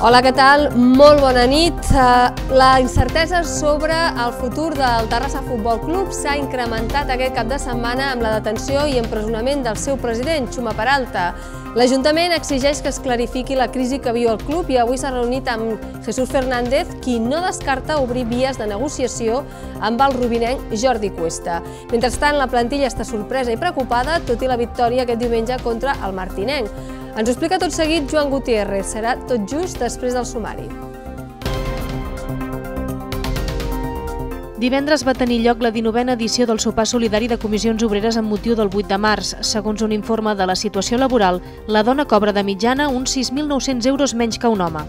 Hola, què tal? Molt bona nit. Eh, la incertesa sobre el futur del Terrassa Futbol Club s'ha incrementat aquest cap de setmana amb la detenció i empresonament del seu president, Xuma Peralta. L'Ajuntament exigeix que es clarifiqui la crisi que viu el club i avui s'ha reunit amb Jesús Fernández, qui no descarta obrir vies de negociació amb el rubinenc Jordi Cuesta. Mentrestant, la plantilla està sorpresa i preocupada, tot i la victòria aquest diumenge contra el Martinenc. Ens ho explica tot seguit Joan Gutiérrez. Serà tot just després del sumari. Divendres va tenir lloc la 19a edició del sopar solidari de comissions obreres amb motiu del 8 de març. Segons un informe de la situació laboral, la dona cobra de mitjana uns 6.900 euros menys que un home.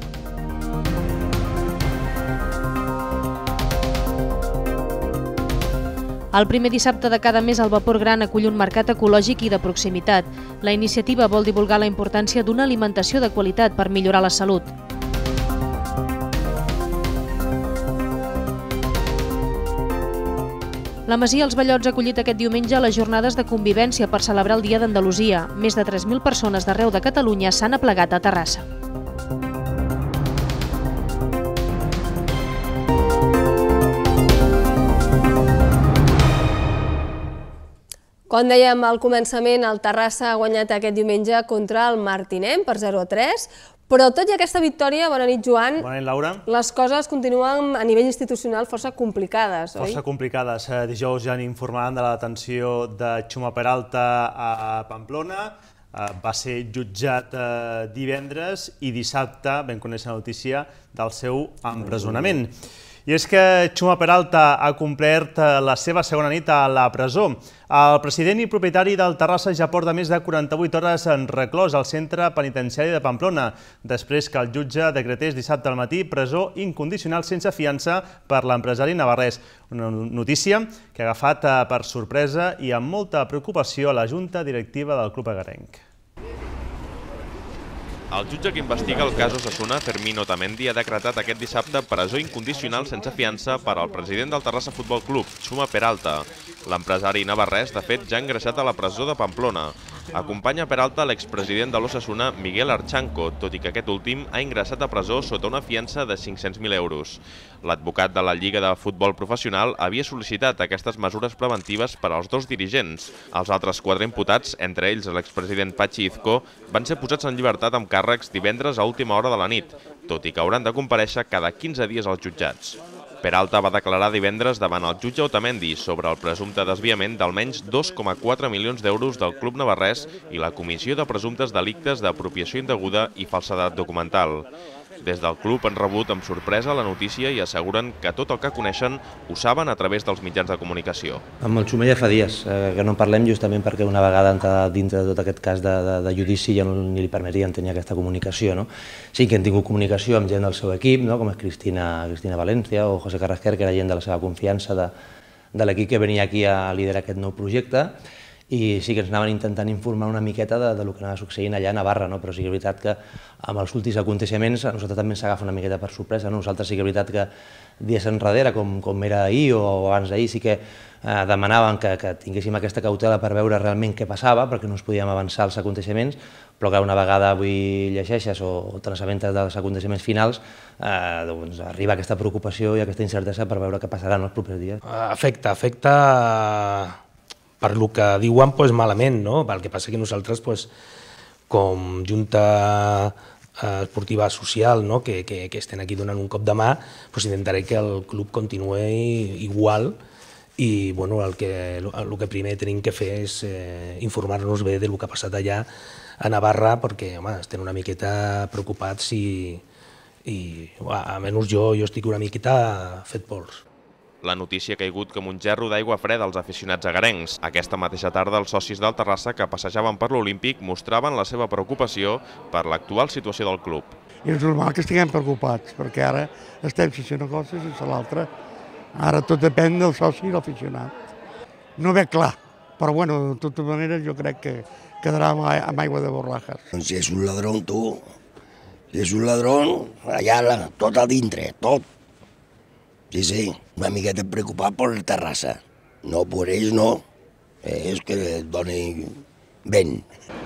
El primer dissabte de cada mes el Vapor Gran acull un mercat ecològic i de proximitat. La iniciativa vol divulgar la importància d'una alimentació de qualitat per millorar la salut. La Masia Els Ballots ha acollit aquest diumenge les jornades de convivència per celebrar el Dia d'Andalusia. Més de 3.000 persones d'arreu de Catalunya s'han aplegat a Terrassa. Com dèiem al començament, el Terrassa ha guanyat aquest diumenge contra el Martinem per 0-3, però tot i aquesta victòria, bona nit Joan, bona nit, Laura. les coses continuen a nivell institucional força complicades, força oi? Força complicades. Eh, dijous ja n'informaran de la detenció de Xuma Peralta a Pamplona, eh, va ser jutjat eh, divendres i dissabte vam conèixer la notícia del seu empresonament. Mm -hmm. I és que Xuma Peralta ha complert eh, la seva segona nit a la presó. El president i propietari del Terrassa ja porta més de 48 hores en reclòs al centre penitenciari de Pamplona, després que el jutge decretés dissabte al matí presó incondicional sense fiança per l'empresari Navarrés. Una notícia que ha agafat eh, per sorpresa i amb molta preocupació a la Junta Directiva del Club Agarenc. El jutge que investiga el cas Osasuna, Fermín Otamendi, ha decretat aquest dissabte presó incondicional sense fiança per al president del Terrassa Futbol Club, Xuma Peralta. L'empresari Navarrés, de fet, ja ha ingressat a la presó de Pamplona. Acompanya per alta l'expresident de l'Ossassuna, Miguel Archanco, tot i que aquest últim ha ingressat a presó sota una fiança de 500.000 euros. L'advocat de la Lliga de Futbol Professional havia sol·licitat aquestes mesures preventives per als dos dirigents. Els altres quatre imputats, entre ells l'expresident Pachi Izco, van ser posats en llibertat amb càrrecs divendres a última hora de la nit, tot i que hauran de compareixer cada 15 dies als jutjats. Peralta va declarar divendres davant el jutge Otamendi sobre el presumpte desviament d'almenys 2,4 milions d'euros del Club Navarrès i la Comissió de Presumptes Delictes d'Apropiació Indeguda i Falsedat Documental. Des del club han rebut amb sorpresa la notícia i asseguren que tot el que coneixen ho saben a través dels mitjans de comunicació. Amb el Xumeia fa dies eh, que no en parlem justament perquè una vegada entrat dintre de tot aquest cas de, de, de judici ja no ni li permetien tenir aquesta comunicació. No? Sí que han tingut comunicació amb gent del seu equip, no? com és Cristina, Cristina València o José Carrasquer, que era gent de la seva confiança de, de l'equip que venia aquí a liderar aquest nou projecte, i sí que ens anaven intentant informar una miqueta de, de lo que anava succeint allà a Navarra, no? però sí que és veritat que amb els últims aconteixements a nosaltres també ens agafa una miqueta per sorpresa. No? Nosaltres sí que és veritat que dies enrere, com, com era ahir o abans d'ahir, sí que eh, demanaven que, que tinguéssim aquesta cautela per veure realment què passava, perquè no ens podíem avançar els aconteixements, però que una vegada avui llegeixes o, o dels aconteixements finals, eh, doncs arriba aquesta preocupació i aquesta incertesa per veure què passarà en els propers dies. Afecta, afecta per lo que diuen, doncs, malament, no? El que passa que nosaltres, doncs, com Junta eh, Esportiva Social, no? que, que, que estem aquí donant un cop de mà, doncs intentaré que el club continuï igual i bueno, el, que, el que primer tenim que fer és eh, informar-nos bé del que ha passat allà a Navarra perquè home, estem una miqueta preocupats i, i a menys jo, jo estic una miqueta fet pols. La notícia ha caigut com un gerro d'aigua freda als aficionats agarencs. Aquesta mateixa tarda, els socis del Terrassa que passejaven per l'Olímpic mostraven la seva preocupació per l'actual situació del club. I és normal que estiguem preocupats, perquè ara estem sense una cosa i sense l'altra. Ara tot depèn del soci i l'aficionat. No ve clar, però bueno, de tota manera jo crec que quedarà amb aigua de borrajas. Doncs és un ladrón, tu. És un ladrón allà, tot a dintre, tot. Sí, sí, una miqueta preocupat per la Terrassa. No per ells, no. És que et doni vent.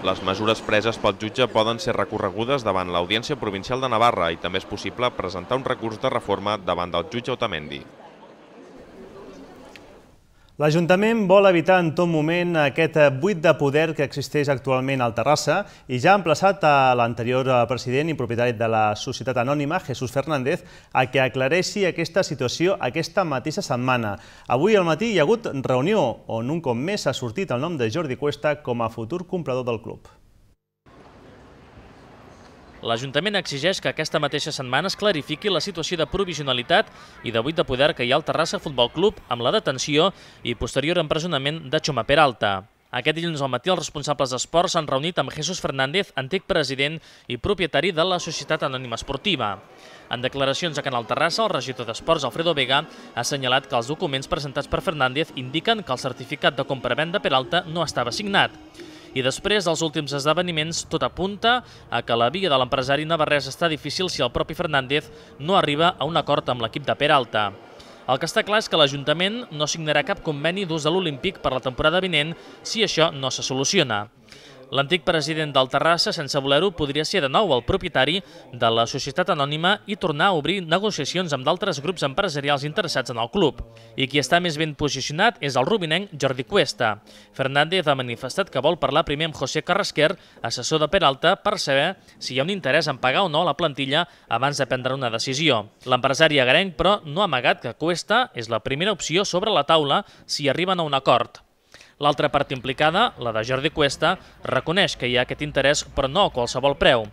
Les mesures preses pel jutge poden ser recorregudes davant l'Audiència Provincial de Navarra i també és possible presentar un recurs de reforma davant del jutge Otamendi. L'Ajuntament vol evitar en tot moment aquest buit de poder que existeix actualment al Terrassa i ja ha emplaçat a l'anterior president i propietari de la societat anònima, Jesús Fernández, a que aclareixi aquesta situació aquesta mateixa setmana. Avui al matí hi ha hagut reunió on un cop més ha sortit el nom de Jordi Cuesta com a futur comprador del club l'Ajuntament exigeix que aquesta mateixa setmana es clarifiqui la situació de provisionalitat i de buit de poder que hi ha al Terrassa Futbol Club amb la detenció i posterior empresonament de Xoma Peralta. Aquest dilluns al matí els responsables d'esports s'han reunit amb Jesús Fernández, antic president i propietari de la Societat Anònima Esportiva. En declaracions a Canal Terrassa, el regidor d'Esports, Alfredo Vega, ha assenyalat que els documents presentats per Fernández indiquen que el certificat de compra-venda per alta no estava signat. I després, dels últims esdeveniments, tot apunta a que la via de l'empresari Navarrés està difícil si el propi Fernández no arriba a un acord amb l'equip de Peralta. El que està clar és que l'Ajuntament no signarà cap conveni d'ús de l'Olímpic per la temporada vinent si això no se soluciona. L'antic president del Terrassa, sense voler-ho, podria ser de nou el propietari de la societat anònima i tornar a obrir negociacions amb d'altres grups empresarials interessats en el club. I qui està més ben posicionat és el rubinenc Jordi Cuesta. Fernández ha manifestat que vol parlar primer amb José Carrasquer, assessor de Peralta, per saber si hi ha un interès en pagar o no la plantilla abans de prendre una decisió. L'empresari agarenc, però, no ha amagat que Cuesta és la primera opció sobre la taula si arriben a un acord. L'altra part implicada, la de Jordi Cuesta, reconeix que hi ha aquest interès, però no a qualsevol preu.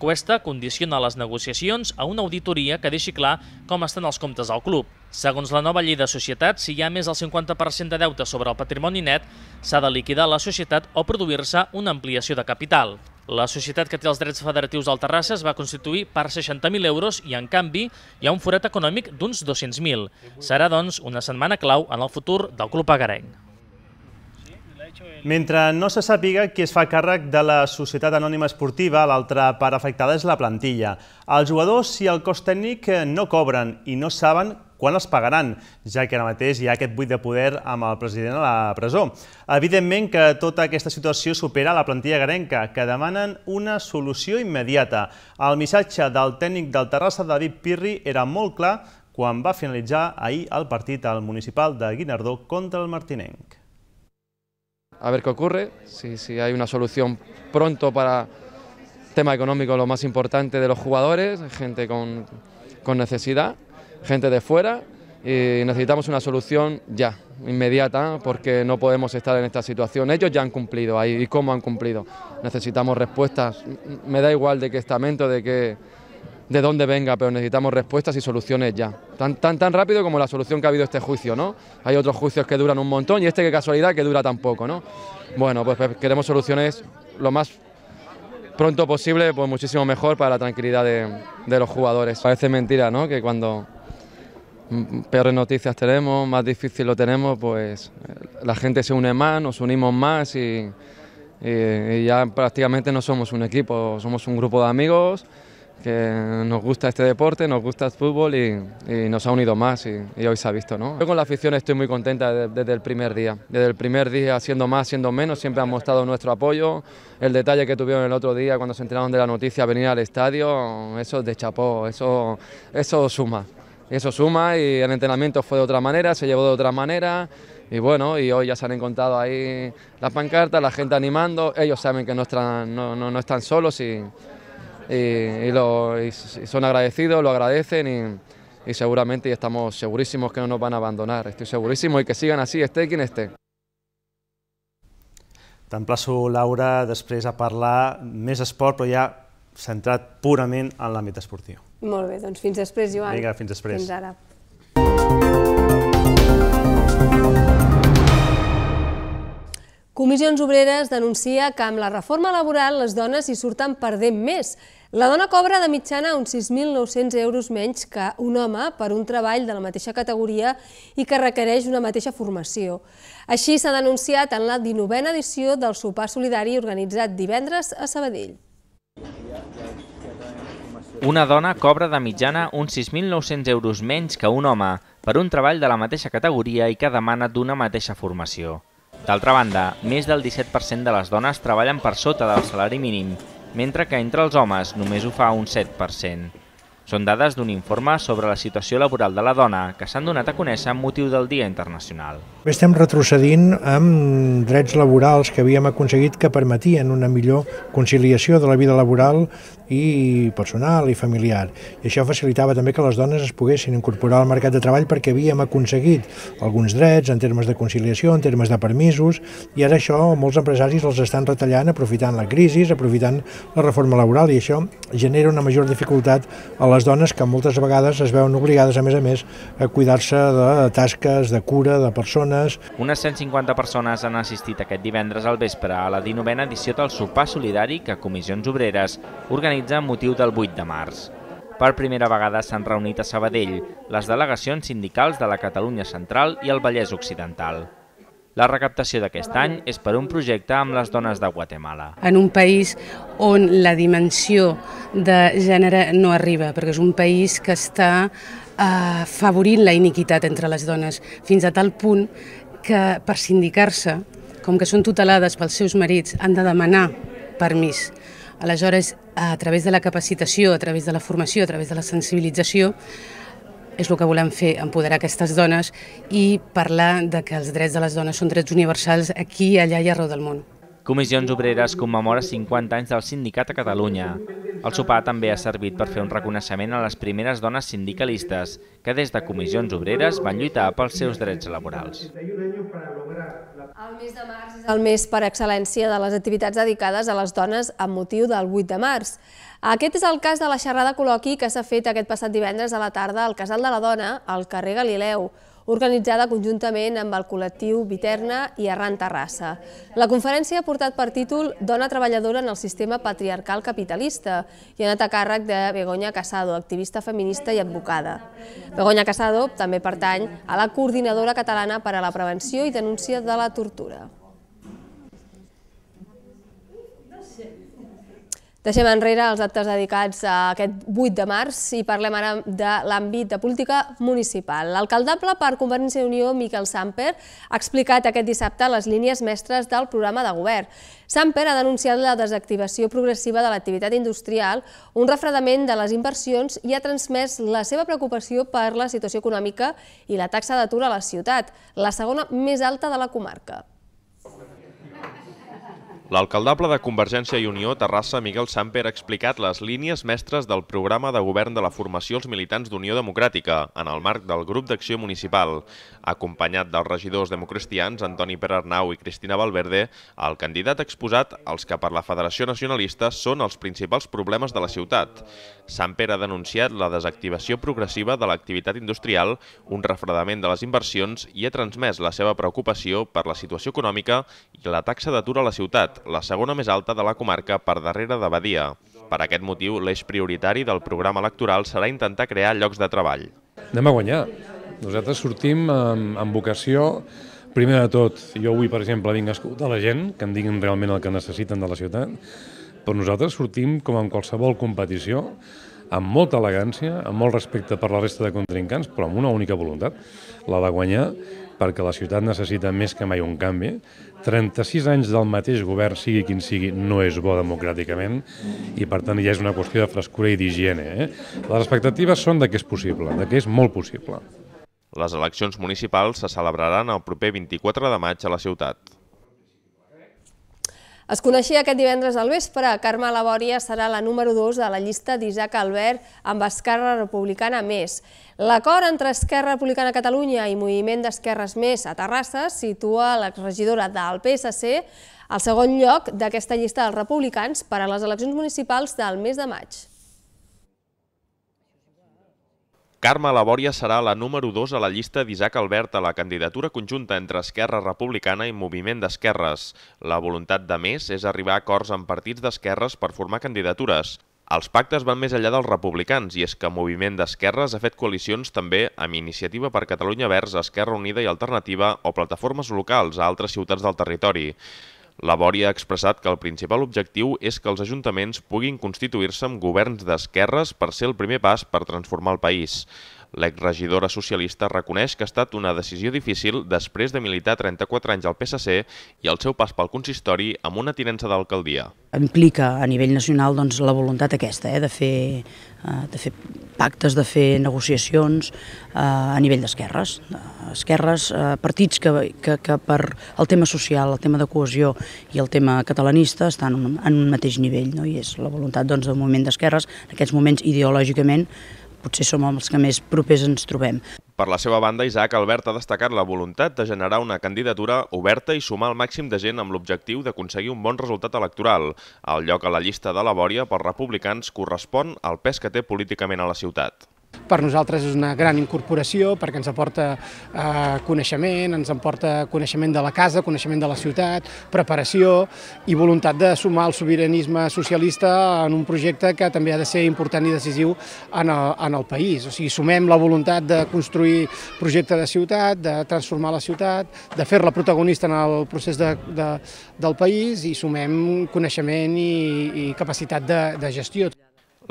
Cuesta condiciona les negociacions a una auditoria que deixi clar com estan els comptes del club. Segons la nova llei de societat, si hi ha més del 50% de deute sobre el patrimoni net, s'ha de liquidar la societat o produir-se una ampliació de capital. La societat que té els drets federatius del Terrassa es va constituir per 60.000 euros i, en canvi, hi ha un forat econòmic d'uns 200.000. Serà, doncs, una setmana clau en el futur del club agarenc. Mentre no se sàpiga qui es fa càrrec de la Societat Anònima Esportiva, l'altra part afectada és la plantilla. Els jugadors i el cos tècnic eh, no cobren i no saben quan els pagaran, ja que ara mateix hi ha aquest buit de poder amb el president a la presó. Evidentment que tota aquesta situació supera la plantilla garenca, que demanen una solució immediata. El missatge del tècnic del Terrassa, David Pirri, era molt clar quan va finalitzar ahir el partit al municipal de Guinardó contra el Martinenc. a ver qué ocurre, si, hay una solución pronto para tema económico lo más importante de los jugadores, gente con, con necesidad, gente de fuera y necesitamos una solución ya, inmediata, porque no podemos estar en esta situación. Ellos ya han cumplido ahí y cómo han cumplido. Necesitamos respuestas, me da igual de qué estamento, de qué de dónde venga, pero necesitamos respuestas y soluciones ya. Tan, tan, tan rápido como la solución que ha habido este juicio, ¿no? Hay otros juicios que duran un montón y este qué casualidad que dura tan poco, ¿no? Bueno, pues, pues queremos soluciones lo más pronto posible, pues muchísimo mejor para la tranquilidad de, los jugadores. Parece mentira, ¿no? Que cuando peores noticias tenemos, más difícil lo tenemos, pues eh, la gente se une más, nos unimos más y, y ya prácticamente no somos un equipo, somos un grupo de amigos que nos gusta este deporte, nos gusta el fútbol y, nos ha unido más y, hoy se ha visto. ¿no? Yo con la afición estoy muy contenta desde, el primer día. Desde el primer día, siendo más, siendo menos, siempre han mostrado nuestro apoyo. El detalle que tuvieron el otro día cuando se enteraron de la noticia, venir al estadio, eso es de chapó, eso, eso suma. Eso suma y el entrenamiento fue de otra manera, se llevó de otra manera y bueno, y hoy ya se han encontrado ahí las pancartas, la gente animando, ellos saben que no están, no están solos y, y, y, lo, y son agradecidos, lo agradecen y, y seguramente y estamos segurísimos que no nos van a abandonar, estoy segurísimo y que sigan así, esté quien esté. T'emplaço, Laura, després a parlar més esport, però ja centrat purament en l'àmbit esportiu. Molt bé, doncs fins després, Joan. Vinga, fins després. Fins ara. Comissions Obreres denuncia que amb la reforma laboral les dones hi surten perdent més la dona cobra de mitjana uns 6.900 euros menys que un home per un treball de la mateixa categoria i que requereix una mateixa formació. Així s'ha denunciat en la 19a edició del sopar solidari organitzat divendres a Sabadell. Una dona cobra de mitjana uns 6.900 euros menys que un home per un treball de la mateixa categoria i que demana d'una mateixa formació. D'altra banda, més del 17% de les dones treballen per sota del salari mínim mentre que entre els homes només ho fa un 7%. Són dades d'un informe sobre la situació laboral de la dona que s'han donat a conèixer amb motiu del Dia Internacional. També estem retrocedint amb drets laborals que havíem aconseguit que permetien una millor conciliació de la vida laboral i personal i familiar. I això facilitava també que les dones es poguessin incorporar al mercat de treball perquè havíem aconseguit alguns drets en termes de conciliació, en termes de permisos, i ara això molts empresaris els estan retallant aprofitant la crisi, aprofitant la reforma laboral, i això genera una major dificultat a les dones que moltes vegades es veuen obligades, a més a més, a cuidar-se de tasques de cura de persones persones. Unes 150 persones han assistit aquest divendres al vespre a la 19a edició del sopar solidari que Comissions Obreres organitza amb motiu del 8 de març. Per primera vegada s'han reunit a Sabadell les delegacions sindicals de la Catalunya Central i el Vallès Occidental. La recaptació d'aquest any és per un projecte amb les dones de Guatemala. En un país on la dimensió de gènere no arriba, perquè és un país que està afavorint eh, la iniquitat entre les dones, fins a tal punt que per sindicar-se, com que són tutelades pels seus marits, han de demanar permís. Aleshores, a través de la capacitació, a través de la formació, a través de la sensibilització, és el que volem fer, empoderar aquestes dones i parlar de que els drets de les dones són drets universals aquí, allà i arreu del món. Comissions Obreres commemora 50 anys del sindicat a Catalunya. El sopar també ha servit per fer un reconeixement a les primeres dones sindicalistes que des de Comissions Obreres van lluitar pels seus drets laborals. El mes de març és el mes per excel·lència de les activitats dedicades a les dones amb motiu del 8 de març. Aquest és el cas de la xerrada col·loqui que s'ha fet aquest passat divendres a la tarda al Casal de la Dona, al carrer Galileu organitzada conjuntament amb el col·lectiu Viterna i Arran Terrassa. La conferència ha portat per títol Dona treballadora en el sistema patriarcal capitalista i ha anat a càrrec de Begoña Casado, activista feminista i advocada. Begoña Casado també pertany a la Coordinadora Catalana per a la Prevenció i Denúncia de la Tortura. Deixem enrere els actes dedicats a aquest 8 de març i parlem ara de l'àmbit de política municipal. L'alcaldable per Convergència i Unió, Miquel Samper, ha explicat aquest dissabte les línies mestres del programa de govern. Samper ha denunciat la desactivació progressiva de l'activitat industrial, un refredament de les inversions i ha transmès la seva preocupació per la situació econòmica i la taxa d'atur a la ciutat, la segona més alta de la comarca. L'alcaldable de Convergència i Unió Terrassa, Miguel Samper, ha explicat les línies mestres del programa de govern de la formació als militants d'Unió Democràtica en el marc del grup d'acció municipal. Acompanyat dels regidors democristians Antoni Perarnau i Cristina Valverde, el candidat ha exposat els que per la Federació Nacionalista són els principals problemes de la ciutat. Samper ha denunciat la desactivació progressiva de l'activitat industrial, un refredament de les inversions i ha transmès la seva preocupació per la situació econòmica i la taxa d'atur a la ciutat la segona més alta de la comarca per darrere de Badia. Per aquest motiu, l'eix prioritari del programa electoral serà intentar crear llocs de treball. Anem a guanyar. Nosaltres sortim amb, amb vocació primer de tot, jo avui, per exemple, vinc a escoltar la gent, que em diguin realment el que necessiten de la ciutat, però nosaltres sortim com en qualsevol competició amb molta elegància, amb molt respecte per la resta de contrincants, però amb una única voluntat, la de guanyar, perquè la ciutat necessita més que mai un canvi. 36 anys del mateix govern, sigui quin sigui, no és bo democràticament i, per tant, ja és una qüestió de frescura i d'higiene. Eh? Les expectatives són de que és possible, de que és molt possible. Les eleccions municipals se celebraran el proper 24 de maig a la ciutat. Es coneixia aquest divendres al vespre. Carme Labòria serà la número 2 de la llista d'Isaac Albert amb Esquerra Republicana Més. L'acord entre Esquerra Republicana Catalunya i Moviment d'Esquerres Més a Terrassa situa l'exregidora del PSC al segon lloc d'aquesta llista dels republicans per a les eleccions municipals del mes de maig. Carme Labòria serà la número 2 a la llista d'Isaac Albert a la candidatura conjunta entre Esquerra Republicana i Moviment d'Esquerres. La voluntat de més és arribar a acords amb partits d'esquerres per formar candidatures. Els pactes van més enllà dels republicans i és que Moviment d'Esquerres ha fet coalicions també amb Iniciativa per Catalunya Verds, Esquerra Unida i Alternativa o plataformes locals a altres ciutats del territori. La Bòria ha expressat que el principal objectiu és que els ajuntaments puguin constituir-se amb governs d'esquerres per ser el primer pas per transformar el país. L'exregidora socialista reconeix que ha estat una decisió difícil després de militar 34 anys al PSC i el seu pas pel consistori amb una tinença d'alcaldia. Implica a nivell nacional doncs, la voluntat aquesta eh, de, fer, eh, de fer pactes, de fer negociacions eh, a nivell d'esquerres. Esquerres, eh, partits que, que, que per el tema social, el tema de cohesió i el tema catalanista estan en un, en un mateix nivell. No? I és la voluntat doncs, del moviment d'esquerres, en aquests moments ideològicament potser som els que més propers ens trobem. Per la seva banda, Isaac Albert ha destacat la voluntat de generar una candidatura oberta i sumar el màxim de gent amb l'objectiu d'aconseguir un bon resultat electoral. El lloc a la llista de la Bòria per republicans correspon al pes que té políticament a la ciutat. Per nosaltres és una gran incorporació perquè ens aporta eh, coneixement, ens aporta coneixement de la casa, coneixement de la ciutat, preparació i voluntat de sumar el sobiranisme socialista en un projecte que també ha de ser important i decisiu en el, en el país. O sigui, sumem la voluntat de construir projecte de ciutat, de transformar la ciutat, de fer-la protagonista en el procés de, de, del país i sumem coneixement i, i capacitat de, de gestió.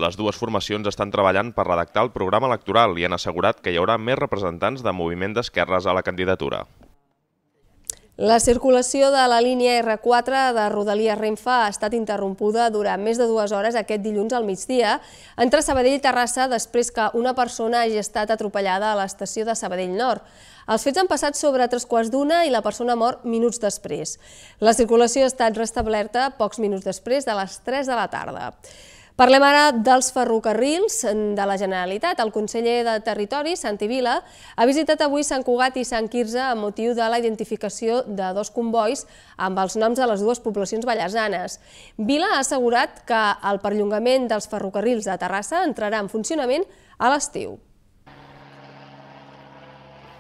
Les dues formacions estan treballant per redactar el programa electoral i han assegurat que hi haurà més representants de moviment d'esquerres a la candidatura. La circulació de la línia R4 de Rodalies-Renfe ha estat interrompuda durant més de dues hores aquest dilluns al migdia entre Sabadell i Terrassa després que una persona hagi estat atropellada a l'estació de Sabadell Nord. Els fets han passat sobre tres quarts d'una i la persona ha mort minuts després. La circulació ha estat restablerta pocs minuts després de les 3 de la tarda. Parlem ara dels ferrocarrils de la Generalitat. El conseller de Territori, Santi Vila, ha visitat avui Sant Cugat i Sant Quirze amb motiu de la identificació de dos convois amb els noms de les dues poblacions ballesanes. Vila ha assegurat que el perllongament dels ferrocarrils de Terrassa entrarà en funcionament a l'estiu.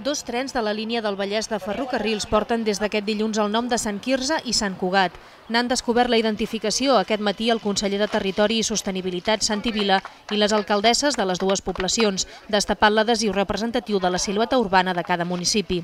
Dos trens de la línia del Vallès de Ferrocarrils porten des d'aquest dilluns el nom de Sant Quirze i Sant Cugat n'han descobert la identificació aquest matí el conseller de Territori i Sostenibilitat, Santi Vila, i les alcaldesses de les dues poblacions, destapant l'adhesiu representatiu de la silueta urbana de cada municipi.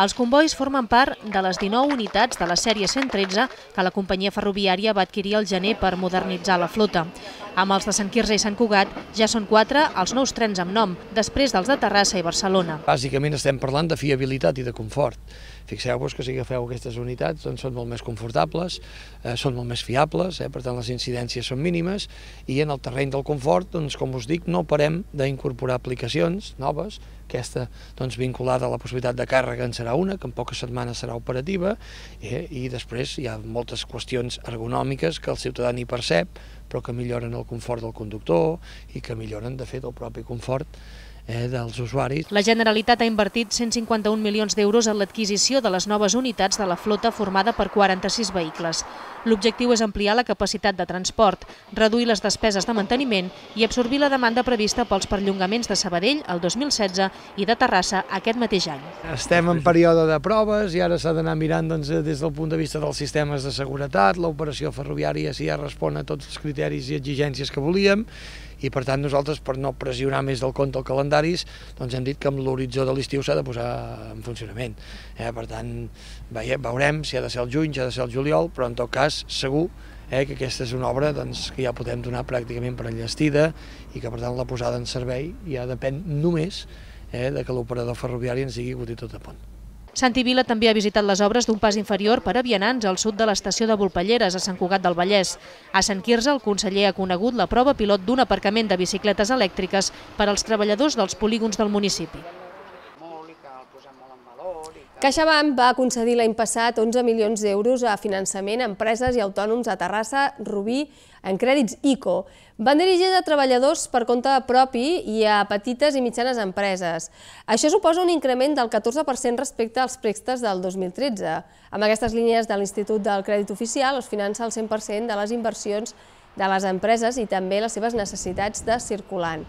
Els convois formen part de les 19 unitats de la sèrie 113 que la companyia ferroviària va adquirir al gener per modernitzar la flota. Amb els de Sant Quirze i Sant Cugat ja són quatre els nous trens amb nom, després dels de Terrassa i Barcelona. Bàsicament estem parlant de fiabilitat i de confort Fixeu-vos que si agafeu aquestes unitats doncs són molt més confortables, eh, són molt més fiables, eh, per tant les incidències són mínimes i en el terreny del confort, doncs, com us dic, no parem d'incorporar aplicacions noves, aquesta doncs, vinculada a la possibilitat de càrrega en serà una, que en poques setmanes serà operativa, eh, i després hi ha moltes qüestions ergonòmiques que el ciutadà ni percep, però que milloren el confort del conductor i que milloren, de fet, el propi confort eh, dels usuaris. La Generalitat ha invertit 151 milions d'euros en l'adquisició de les noves unitats de la flota formada per 46 vehicles. L'objectiu és ampliar la capacitat de transport, reduir les despeses de manteniment i absorbir la demanda prevista pels perllongaments de Sabadell el 2016 i de Terrassa aquest mateix any. Estem en període de proves i ara s'ha d'anar mirant doncs, eh, des del punt de vista dels sistemes de seguretat, l'operació ferroviària si ja respon a tots els criteris i exigències que volíem, i per tant nosaltres per no pressionar més del compte el calendaris doncs hem dit que amb l'horitzó de l'estiu s'ha de posar en funcionament. Eh? Per tant, veiem, veurem si ha de ser el juny, si ha de ser el juliol, però en tot cas segur eh, que aquesta és una obra doncs, que ja podem donar pràcticament per enllestida i que per tant la posada en servei ja depèn només eh, de que l'operador ferroviari ens digui que ho té tot a punt. Santi Vila també ha visitat les obres d'un pas inferior per a vianants al sud de l'estació de Volpelleres, a Sant Cugat del Vallès. A Sant Quirze, el conseller ha conegut la prova pilot d'un aparcament de bicicletes elèctriques per als treballadors dels polígons del municipi. CaixaBank va concedir l'any passat 11 milions d'euros a finançament a empreses i autònoms a Terrassa, Rubí, en crèdits ICO. Van dirigir a treballadors per compte propi i a petites i mitjanes empreses. Això suposa un increment del 14% respecte als préstecs del 2013. Amb aquestes línies de l'Institut del Crèdit Oficial es finança el 100% de les inversions de les empreses i també les seves necessitats de circulant.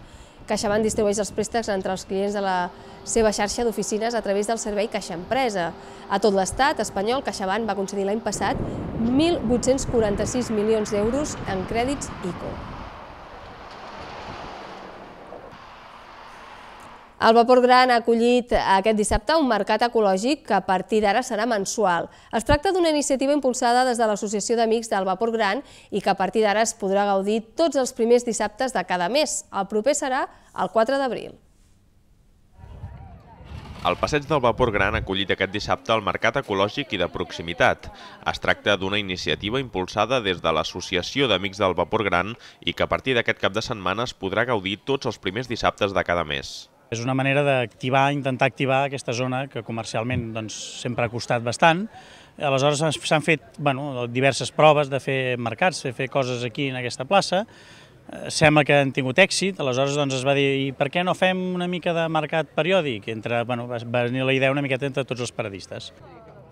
CaixaBank distribueix els préstecs entre els clients de la seva xarxa d'oficines a través del servei Caixa Empresa. A tot l'estat espanyol, CaixaBank va concedir l'any passat 1.846 milions d'euros en crèdits ICO. El Vapor Gran ha acollit aquest dissabte un mercat ecològic que a partir d'ara serà mensual. Es tracta d'una iniciativa impulsada des de l'Associació d'Amics del Vapor Gran i que a partir d'ara es podrà gaudir tots els primers dissabtes de cada mes. El proper serà el 4 d'abril. El passeig del Vapor Gran ha acollit aquest dissabte el mercat ecològic i de proximitat. Es tracta d'una iniciativa impulsada des de l'Associació d'Amics del Vapor Gran i que a partir d'aquest cap de setmana es podrà gaudir tots els primers dissabtes de cada mes. És una manera d'activar, intentar activar aquesta zona que comercialment doncs, sempre ha costat bastant. Aleshores s'han fet bueno, diverses proves de fer mercats, de fer coses aquí en aquesta plaça, eh, sembla que han tingut èxit, aleshores doncs, es va dir i per què no fem una mica de mercat periòdic? Entre, bueno, va venir la idea una miqueta entre tots els paradistes.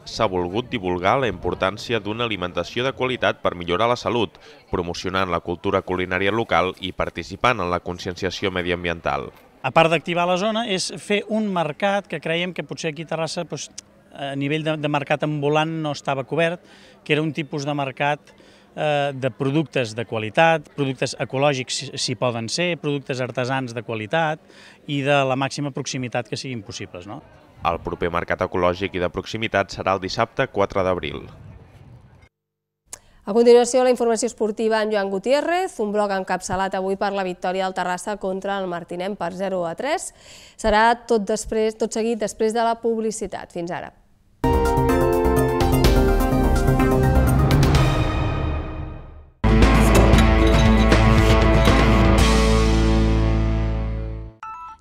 S'ha volgut divulgar la importància d'una alimentació de qualitat per millorar la salut, promocionant la cultura culinària local i participant en la conscienciació mediambiental. A part d'activar la zona, és fer un mercat que creiem que potser aquí a Terrassa doncs, a nivell de, de mercat ambulant no estava cobert, que era un tipus de mercat eh, de productes de qualitat, productes ecològics si, si poden ser, productes artesans de qualitat i de la màxima proximitat que siguin possibles. No? El proper mercat ecològic i de proximitat serà el dissabte 4 d'abril. A continuació, la informació esportiva en Joan Gutiérrez, un bloc encapçalat avui per la victòria del Terrassa contra el Martinem per 0 a 3. Serà tot, després, tot seguit després de la publicitat. Fins ara.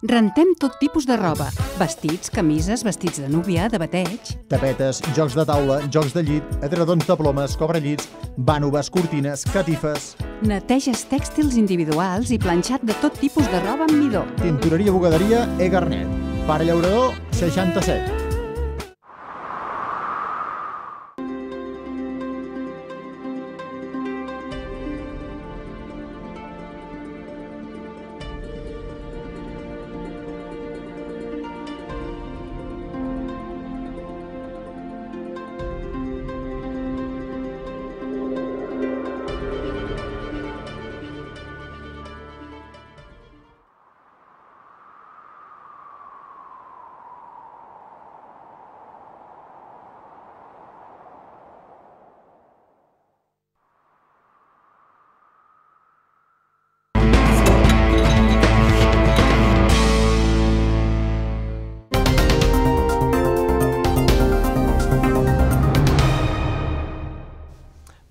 Rentem tot tipus de roba. Vestits, camises, vestits de núvia, de bateig... Tapetes, jocs de taula, jocs de llit, edredons de plomes, cobrellits, bànoves, cortines, catifes... Neteges tèxtils individuals i planxat de tot tipus de roba amb midó. Tintoreria Bogaderia E. Garnet. Pare Llaurador, 67.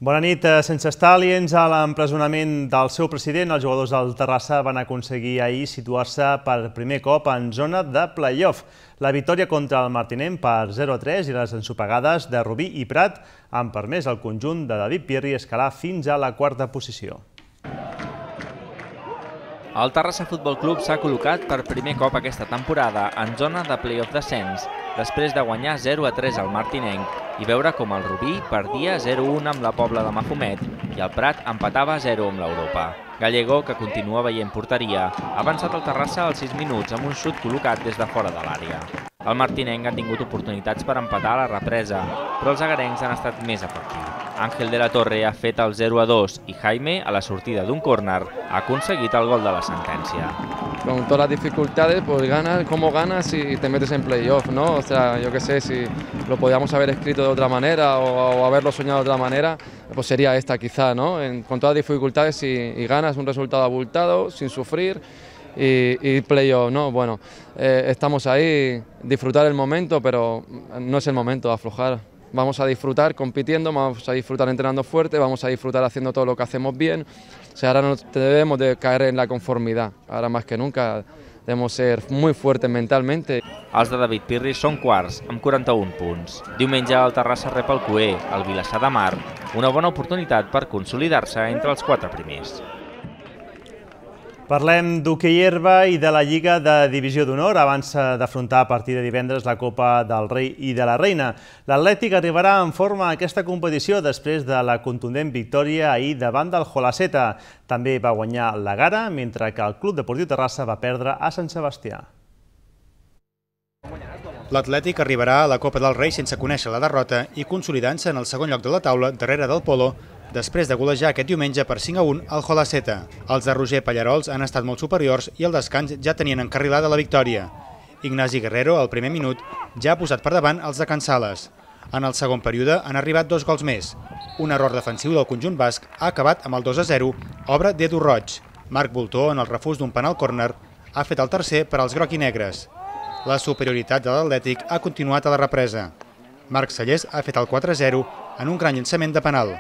Bona nit. Eh, sense estar aliens a l'empresonament del seu president, els jugadors del Terrassa van aconseguir ahir situar-se per primer cop en zona de play-off. La victòria contra el Martinem per 0-3 i les ensopegades de Rubí i Prat han permès al conjunt de David Pirri escalar fins a la quarta posició. El Terrassa Futbol Club s'ha col·locat per primer cop aquesta temporada en zona de play-off descens, després de guanyar 0-3 al Martinenc i veure com el Rubí perdia 0-1 amb la Pobla de Mafumet i el Prat empatava 0 amb l'Europa. Gallego, que continua veient porteria, ha avançat el Terrassa als 6 minuts amb un xut col·locat des de fora de l'àrea. El Martinenc ha tingut oportunitats per empatar a la represa, però els agarencs han estat més efectius. Ángel de la Torre ha fet el 0 a 2 y Jaime, a la sortida un córner, ha aconseguit el gol de la sentencia. Con todas las dificultades, pues ganas, cómo ganas y te metes en playoff, ¿no? O sea, yo qué sé, si lo podíamos haber escrito de otra manera o, haberlo soñado de otra manera, pues sería esta quizá, ¿no? con todas las dificultades y, ganas un resultado abultado, sin sufrir, y, playoff, ¿no? Bueno, eh, estamos ahí, disfrutar el momento, pero no es el momento de aflojar. vamos a disfrutar compitiendo, vamos a disfrutar entrenando fuerte, vamos a disfrutar haciendo todo lo que hacemos bien. O sea, ahora no debemos de caer en la conformidad, ahora más que nunca debemos ser muy fuertes mentalmente. Els de David Pirri són quarts, amb 41 punts. Diumenge el Terrassa rep el Cué, el Vilassar de Mar, una bona oportunitat per consolidar-se entre els quatre primers. Parlem d'hoquei herba i de la Lliga de Divisió d'Honor abans d'afrontar a partir de divendres la Copa del Rei i de la Reina. L'Atlètic arribarà en forma a aquesta competició després de la contundent victòria ahir davant del Jolaceta. També va guanyar la Gara, mentre que el Club Deportiu Terrassa va perdre a Sant Sebastià. L'Atlètic arribarà a la Copa del Rei sense conèixer la derrota i consolidant-se en el segon lloc de la taula darrere del Polo després de golejar aquest diumenge per 5 a 1 al Jolaceta. Els de Roger Pallarols han estat molt superiors i al descans ja tenien encarrilada la victòria. Ignasi Guerrero, al primer minut, ja ha posat per davant els de Can Sales. En el segon període han arribat dos gols més. Un error defensiu del conjunt basc ha acabat amb el 2 a 0, obra d'Edu Roig. Marc Voltó, en el refús d'un penal córner, ha fet el tercer per als groc i negres. La superioritat de l'Atlètic ha continuat a la represa. Marc Sallés ha fet el 4-0 en un gran llançament de penal.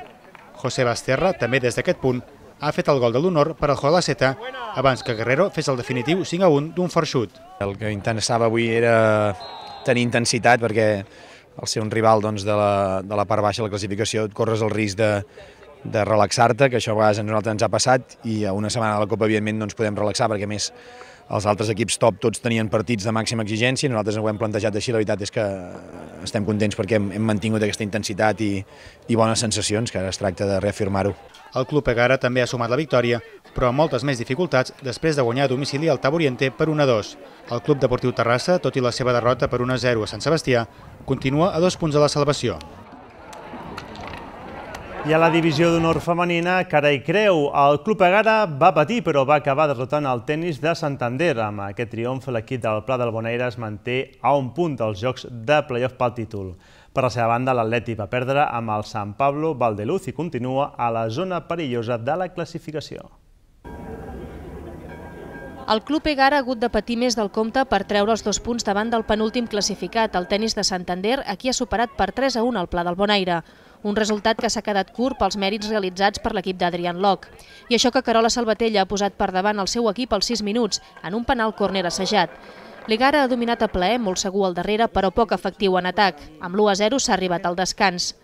José Basterra, també des d'aquest punt, ha fet el gol de l'honor per al Jolaceta abans que Guerrero fes el definitiu 5 a 1 d'un fort xut. El que interessava avui era tenir intensitat perquè al ser un rival doncs, de, la, de la part baixa de la classificació et corres el risc de, de relaxar-te, que això a vegades a nosaltres ens ha passat i a una setmana de la Copa evidentment no ens doncs, podem relaxar perquè més els altres equips top tots tenien partits de màxima exigència, nosaltres ho hem plantejat així, la veritat és que eh, estem contents perquè hem, hem mantingut aquesta intensitat i, i bones sensacions, que ara es tracta de reafirmar-ho. El club Egara també ha sumat la victòria, però amb moltes més dificultats després de guanyar a domicili al Oriente per 1-2. El club deportiu Terrassa, tot i la seva derrota per 1-0 a Sant Sebastià, continua a dos punts de la salvació. I a la divisió d'honor femenina, cara i creu, el Club Egara va patir però va acabar derrotant el tennis de Santander. Amb aquest triomf, l'equip del Pla del Bonaire es manté a un punt dels jocs de playoff pel títol. Per la seva banda, l'Atleti va perdre amb el San Pablo Valdeluz i continua a la zona perillosa de la classificació. El Club Egar ha hagut de patir més del compte per treure els dos punts davant del penúltim classificat. El tennis de Santander aquí ha superat per 3 a 1 el Pla del Bonaire un resultat que s'ha quedat curt pels mèrits realitzats per l'equip d'Adrian Locke. I això que Carola Salvatella ha posat per davant el seu equip als 6 minuts, en un penal corner assajat. Ligara ha dominat a plaer, molt segur al darrere, però poc efectiu en atac. Amb l'1-0 s'ha arribat al descans.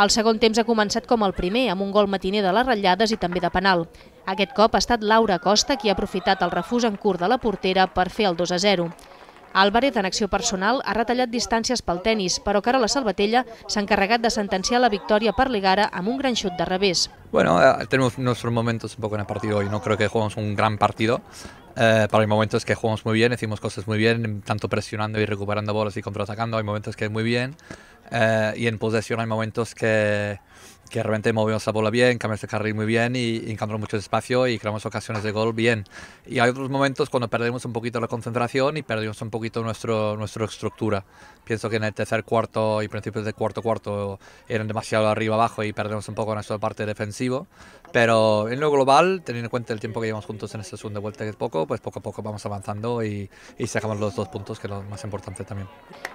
El segon temps ha començat com el primer, amb un gol matiner de les ratllades i també de penal. Aquest cop ha estat Laura Costa qui ha aprofitat el refús en curt de la portera per fer el 2-0. Álvarez, en acció personal, ha retallat distàncies pel tennis, però cara a la Salvatella s'ha encarregat de sentenciar la victòria per Ligara amb un gran xut de revés. Bueno, eh, tenemos nuestros momentos un poco en el partido hoy. No creo que jugamos un gran partido, Eh, pero hay momentos que jugamos muy bien, hicimos cosas muy bien, tanto presionando y recuperando bolas y contraatacando. Hay momentos que muy bien. Eh, y en posesión hay momentos que, que realmente movimos la bola bien, cambiamos de carril muy bien y, encontramos mucho espacio y creamos ocasiones de gol bien. Y hay otros momentos cuando perdemos un poquito la concentración y perdemos un poquito nuestro, nuestra estructura. Pienso que en el tercer cuarto y principios del cuarto cuarto eran demasiado arriba abajo y perdemos un poco en nuestra parte defensivo. Pero en lo global, teniendo en cuenta el tiempo que llevamos juntos en esta segunda vuelta que es poco, pues poco a poco vamos avanzando y, y sacamos los dos puntos, que es lo más importante también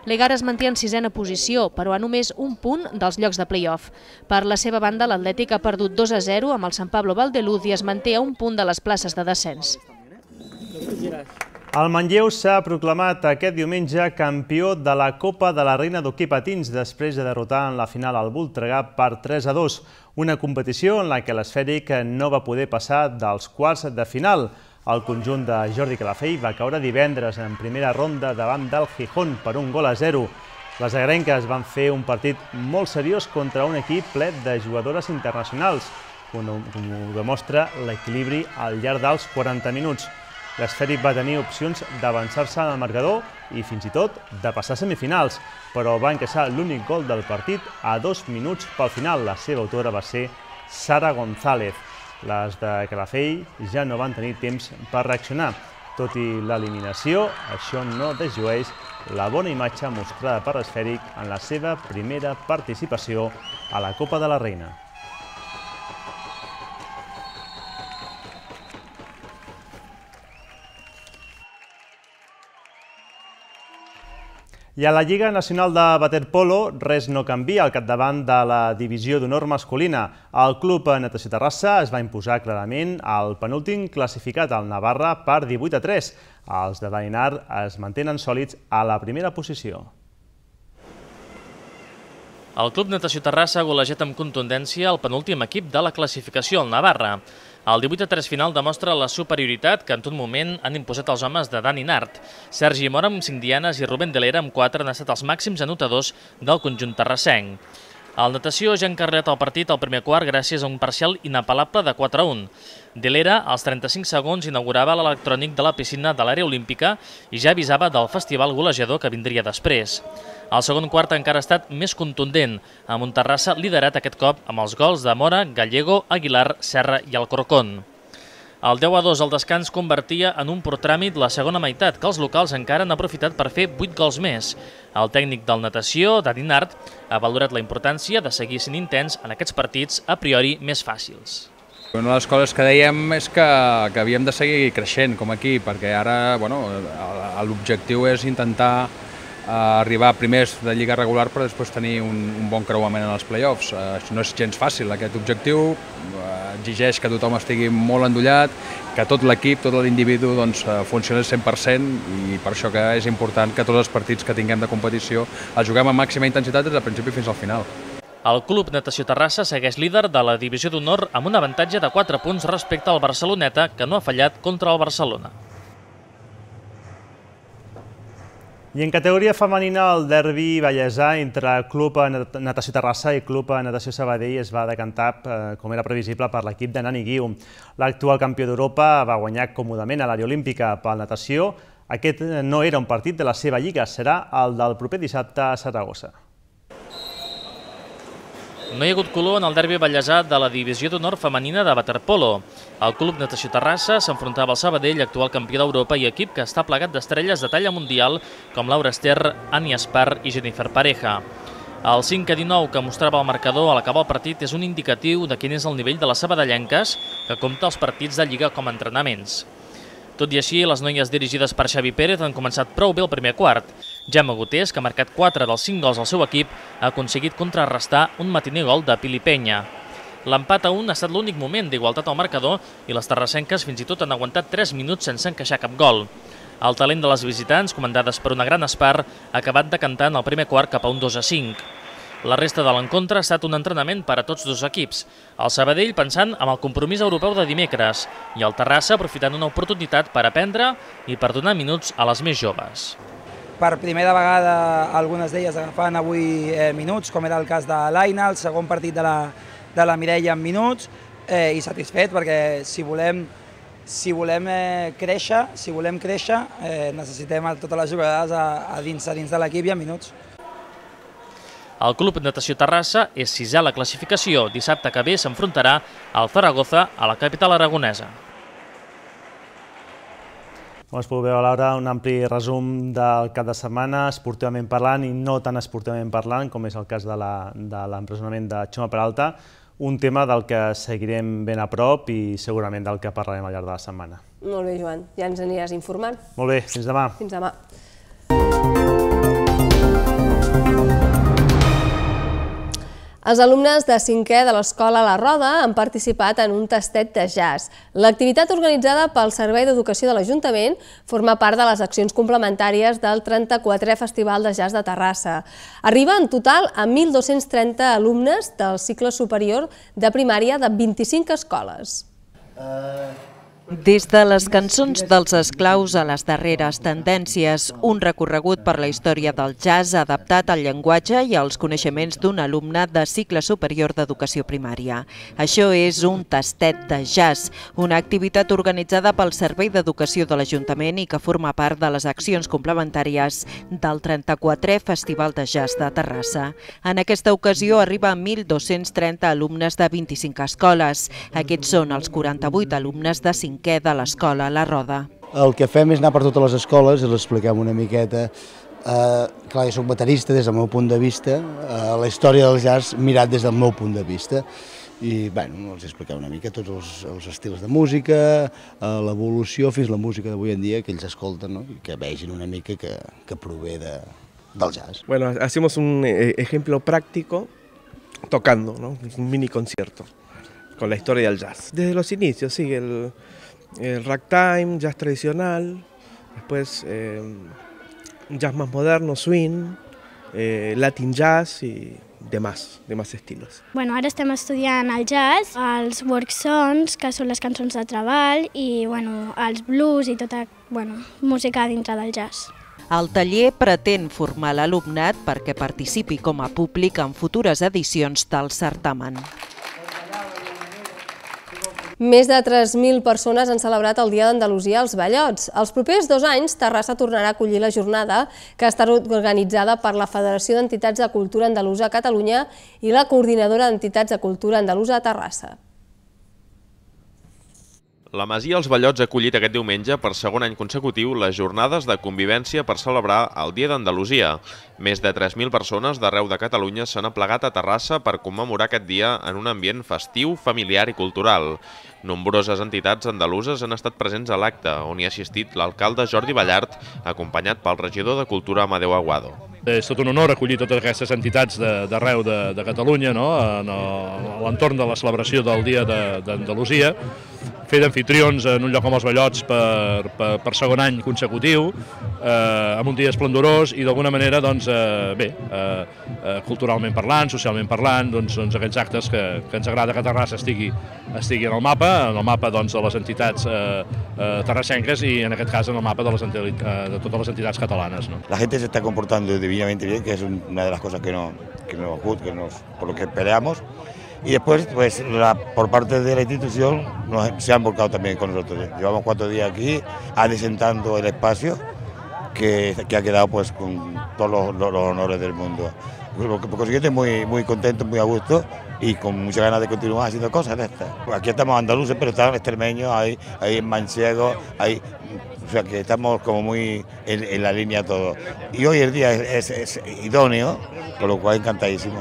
L'Egar es manté en sisena posició, però a només un punt dels llocs de playoff. Per la seva banda, l'Atlètic ha perdut 2 a 0 amb el San Pablo Valdeluz i es manté a un punt de les places de descens. Gracias. El Manlleu s'ha proclamat aquest diumenge campió de la Copa de la Reina Patins després de derrotar en la final al Voltregà per 3 a 2, una competició en la que l'esfèric no va poder passar dels quarts de final. El conjunt de Jordi Calafell va caure divendres en primera ronda davant del Gijón per un gol a 0. Les agrenques van fer un partit molt seriós contra un equip ple de jugadores internacionals, com ho demostra l'equilibri al llarg dels 40 minuts l'esfèric va tenir opcions d'avançar-se en el marcador i fins i tot de passar a semifinals, però va encaixar l'únic gol del partit a dos minuts pel final. La seva autora va ser Sara González. Les de Calafell ja no van tenir temps per reaccionar. Tot i l'eliminació, això no desjueix la bona imatge mostrada per l'esfèric en la seva primera participació a la Copa de la Reina. I a la Lliga Nacional de Waterpolo res no canvia al capdavant de la divisió d'honor masculina. El club Natació Terrassa es va imposar clarament al penúltim classificat al Navarra per 18 a 3. Els de Dalinar es mantenen sòlids a la primera posició. El Club Natació Terrassa ha golejat amb contundència el penúltim equip de la classificació al Navarra. El 18 a 3 final demostra la superioritat que en tot moment han imposat els homes de Dani Nart. Sergi Mora amb 5 dianes i Rubén Delera amb 4 han estat els màxims anotadors del conjunt terrassenc. El natació ja ha encarregat el partit al primer quart gràcies a un parcial inapel·lable de 4 a 1. Delera, als 35 segons, inaugurava l'electrònic de la piscina de l'àrea olímpica i ja avisava del festival golejador que vindria després. El segon quart encara ha estat més contundent, amb un Terrassa liderat aquest cop amb els gols de Mora, Gallego, Aguilar, Serra i Alcorcón. El 10 a 2 al descans convertia en un protràmit la segona meitat, que els locals encara han aprofitat per fer 8 gols més. El tècnic del natació, Dani Nart, ha valorat la importància de seguir sent intens en aquests partits a priori més fàcils. Una de les coses que dèiem és que, que havíem de seguir creixent com a equip, perquè ara bueno, l'objectiu és intentar arribar primers de lliga regular però després tenir un, un bon creuament en els play-offs. Eh, això no és gens fàcil, aquest objectiu eh, exigeix que tothom estigui molt endollat, que tot l'equip, tot l'individu doncs, eh, funcioni al 100% i per això que és important que tots els partits que tinguem de competició els juguem amb màxima intensitat des del principi fins al final. El Club Natació Terrassa segueix líder de la divisió d'honor amb un avantatge de 4 punts respecte al Barceloneta, que no ha fallat contra el Barcelona. I en categoria femenina, el derbi ballesà entre Club Natació Terrassa i Club Natació Sabadell es va decantar, eh, com era previsible, per l'equip de Nani Guiu. L'actual campió d'Europa va guanyar còmodament a l'àrea olímpica pel natació. Aquest eh, no era un partit de la seva lliga, serà el del proper dissabte a Saragossa. No hi ha hagut color en el derbi ballesat de la divisió d'honor femenina de waterpolo. El club Natació Terrassa s'enfrontava al Sabadell, actual campió d'Europa i equip que està plegat d'estrelles de talla mundial com Laura Ester, Ani Espar i Jennifer Pareja. El 5 a 19 que mostrava el marcador a l'acabar el partit és un indicatiu de quin és el nivell de les sabadellenques que compta els partits de Lliga com a entrenaments. Tot i així, les noies dirigides per Xavi Pérez han començat prou bé el primer quart. Gemma Gutés, que ha marcat 4 dels 5 gols al seu equip, ha aconseguit contrarrestar un matiner gol de Pili Penya. L'empat a 1 ha estat l'únic moment d'igualtat al marcador i les terrassenques fins i tot han aguantat 3 minuts sense encaixar cap gol. El talent de les visitants, comandades per una gran espar, ha acabat decantant el primer quart cap a un 2 a 5. La resta de l'encontre ha estat un entrenament per a tots dos equips. El Sabadell pensant en el compromís europeu de dimecres i el Terrassa aprofitant una oportunitat per aprendre i per donar minuts a les més joves per primera vegada algunes d'elles agafant avui eh, minuts, com era el cas de l'Aina, el segon partit de la, de la Mireia en minuts, eh, i satisfet perquè si volem, si volem eh, créixer, si volem créixer, eh, necessitem a totes les jugadores a, a dins, a dins de l'equip i en minuts. El Club Natació Terrassa és sisè a la classificació. Dissabte que ve s'enfrontarà al Zaragoza, a la capital aragonesa. Com es podeu veure, l'hora un ampli resum del cap de setmana, esportivament parlant i no tan esportivament parlant, com és el cas de l'empresonament de, de Xoma Peralta, un tema del que seguirem ben a prop i segurament del que parlarem al llarg de la setmana. Molt bé, Joan, ja ens aniràs informant. Molt bé, fins demà. Fins demà. Els alumnes de 5è de l'Escola La Roda han participat en un tastet de jazz. L'activitat organitzada pel Servei d'Educació de l'Ajuntament forma part de les accions complementàries del 34è Festival de Jazz de Terrassa. Arriba en total a 1.230 alumnes del cicle superior de primària de 25 escoles. Uh... Des de les cançons dels esclaus a les darreres tendències, un recorregut per la història del jazz adaptat al llenguatge i als coneixements d'un alumne de cicle superior d'educació primària. Això és un tastet de jazz, una activitat organitzada pel Servei d'Educació de l'Ajuntament i que forma part de les accions complementàries del 34è Festival de Jazz de Terrassa. En aquesta ocasió arriba a 1.230 alumnes de 25 escoles. Aquests són els 48 alumnes de 5 cinquè de l'escola La Roda. El que fem és anar per totes les escoles i l'expliquem una miqueta Uh, clar, jo soc baterista des del meu punt de vista, uh, la història del jazz mirat des del meu punt de vista, i bueno, els expliqueu una mica tots els, els estils de música, uh, l'evolució fins la música d'avui en dia que ells escolten, no? i que vegin una mica que, que prové de, del jazz. Bueno, hacemos un ejemplo práctico tocando, ¿no? un mini concierto con la historia del jazz. Desde los inicios, sí, el el ragtime, jazz tradicional, después eh, jazz más moderno, swing, eh, latin jazz i demás, demás estilos. Bueno, ara estem estudiant el jazz, els songs, que són les cançons de treball, i bueno, els blues i tota bueno, música dintre del jazz. El taller pretén formar l'alumnat perquè participi com a públic en futures edicions del certamen. Més de 3.000 persones han celebrat el Dia d'Andalusia als Ballots. Els propers dos anys, Terrassa tornarà a acollir la jornada, que estat organitzada per la Federació d'Entitats de Cultura Andalusa a Catalunya i la Coordinadora d'Entitats de Cultura Andalusa a Terrassa. La Masia Els Ballots ha acollit aquest diumenge per segon any consecutiu les jornades de convivència per celebrar el Dia d'Andalusia. Més de 3.000 persones d'arreu de Catalunya s'han aplegat a Terrassa per commemorar aquest dia en un ambient festiu, familiar i cultural. Nombroses entitats andaluses han estat presents a l'acte, on hi ha assistit l'alcalde Jordi Ballart, acompanyat pel regidor de Cultura Amadeu Aguado. És tot un honor acollir totes aquestes entitats d'arreu de, de, de Catalunya, no? en l'entorn de la celebració del Dia d'Andalusia, de, fer d'anfitrions en un lloc com els Ballots per, per, per segon any consecutiu, eh, amb un dia esplendorós i d'alguna manera, doncs, eh, bé, eh, eh culturalment parlant, socialment parlant, doncs, doncs aquests actes que, que ens agrada que Terrassa estigui, estigui en el mapa, en el mapa doncs, de les entitats eh, eh, terrassenques i en aquest cas en el mapa de, les, eh, de totes les entitats catalanes. ¿no? La gent es està comportant divinamente bien, que és una de les coses que, no, que, no acut, que no por lo que peleamos. Y después, pues, la, por parte de la institución, nos, se han volcado también con nosotros. Llevamos cuatro días aquí, adesentando el espacio, que, que ha quedado pues con todos los, los, los honores del mundo. Por consiguiente, muy, muy contento, muy a gusto, y con muchas ganas de continuar haciendo cosas de estas. Aquí estamos andaluces, pero están extremeños, hay, hay manchegos, hay o sea que estamos como muy en, en la línea todo. Y hoy el día és, es, es idóneo, con lo cual encantadísimo.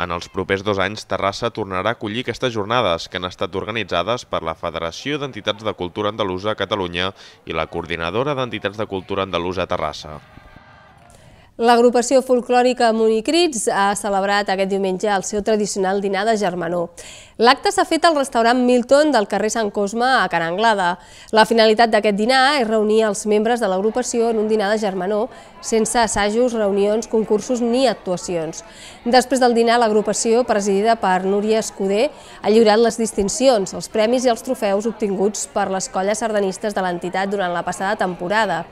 En els propers dos anys, Terrassa tornarà a acollir aquestes jornades que han estat organitzades per la Federació d'Entitats de Cultura Andalusa a Catalunya i la Coordinadora d'Entitats de Cultura Andalusa a Terrassa. L'agrupació folclòrica Monicrits ha celebrat aquest diumenge el seu tradicional dinar de germanor. L'acte s'ha fet al restaurant Milton del carrer Sant Cosme a Can Anglada. La finalitat d'aquest dinar és reunir els membres de l'agrupació en un dinar de germanor, sense assajos, reunions, concursos ni actuacions. Després del dinar, l'agrupació, presidida per Núria Escudé, ha lliurat les distincions, els premis i els trofeus obtinguts per les colles sardanistes de l'entitat durant la passada temporada.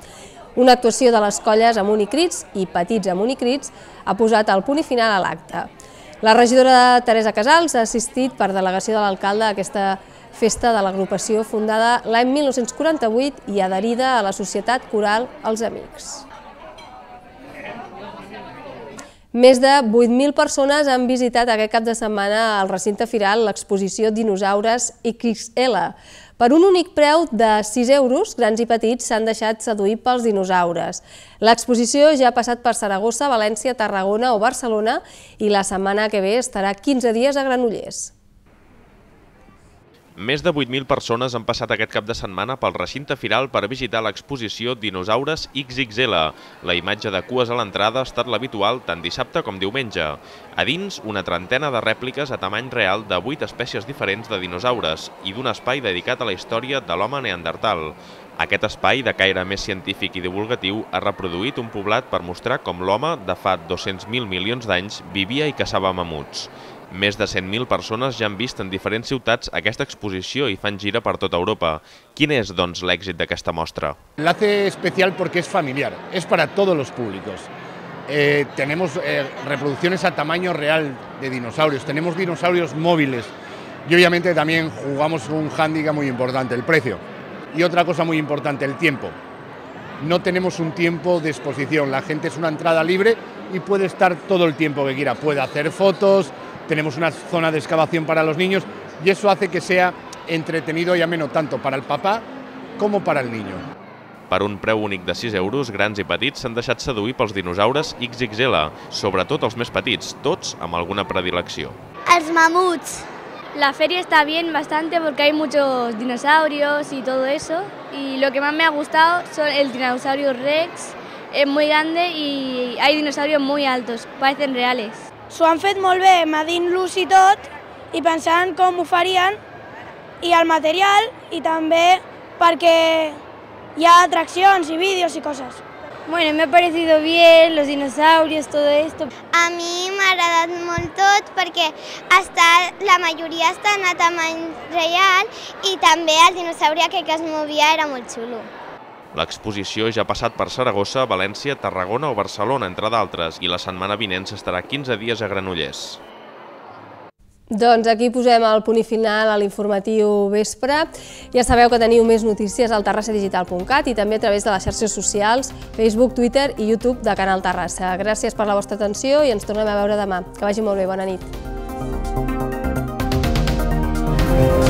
Una actuació de les colles amb unicrits i petits amb unicrits ha posat el punt i final a l'acte. La regidora Teresa Casals ha assistit per delegació de l'alcalde a aquesta festa de l'agrupació fundada l'any 1948 i adherida a la Societat Coral Els Amics. Més de 8.000 persones han visitat aquest cap de setmana al recinte firal l'exposició Dinosaures XL. Per un únic preu de 6 euros, grans i petits s'han deixat seduir pels dinosaures. L'exposició ja ha passat per Saragossa, València, Tarragona o Barcelona i la setmana que ve estarà 15 dies a Granollers. Més de 8.000 persones han passat aquest cap de setmana pel recinte firal per visitar l'exposició Dinosaures XXL. La imatge de cues a l'entrada ha estat l'habitual tant dissabte com diumenge. A dins, una trentena de rèpliques a tamany real de 8 espècies diferents de dinosaures i d'un espai dedicat a la història de l'home neandertal. Aquest espai, de caire més científic i divulgatiu, ha reproduït un poblat per mostrar com l'home, de fa 200.000 milions d'anys, vivia i caçava mamuts. Més de 100.000 personas ya han visto en diferents ciutats aquesta exposició i fan gira por toda Europa. ¿Quién es, doncs, de esta mostra? La hace especial porque es familiar, es para todos los públicos. Eh, tenemos eh, reproducciones a tamaño real de dinosaurios, tenemos dinosaurios móviles y obviamente también jugamos un hándicap muy importante, el precio. Y otra cosa muy importante, el tiempo. No tenemos un tiempo de exposición, la gente es una entrada libre y puede estar todo el tiempo que quiera, puede hacer fotos, tenemos una zona de excavación para los niños y eso hace que sea entretenido y ameno tanto para el papá como para el niño. Per un preu únic de 6 euros, grans i petits s'han deixat seduir pels dinosaures XXL, sobretot els més petits, tots amb alguna predilecció. Els mamuts. La feria està bien bastante porque hay muchos dinosaurios y todo eso. Y lo que más me ha gustado son el dinosaurio Rex, es muy grande y hay dinosaurios muy altos, parecen reales. S'ho han fet molt bé medint l'ús i tot i pensant com ho farien i el material i també perquè hi ha atraccions i vídeos i coses. Bueno, me ha parecido bien, los dinosaurios, todo esto. A mi m'ha agradat molt tot perquè està, la majoria estan a tamany real i també el dinosauri que es movia era molt xulo. L'exposició ja ha passat per Saragossa, València, Tarragona o Barcelona, entre d'altres, i la setmana vinent s'estarà 15 dies a Granollers. Doncs aquí posem el punt i final a l'informatiu vespre. Ja sabeu que teniu més notícies al terrassadigital.cat i també a través de les xarxes socials, Facebook, Twitter i YouTube de Canal Terrassa. Gràcies per la vostra atenció i ens tornem a veure demà. Que vagi molt bé, bona nit. Thank you.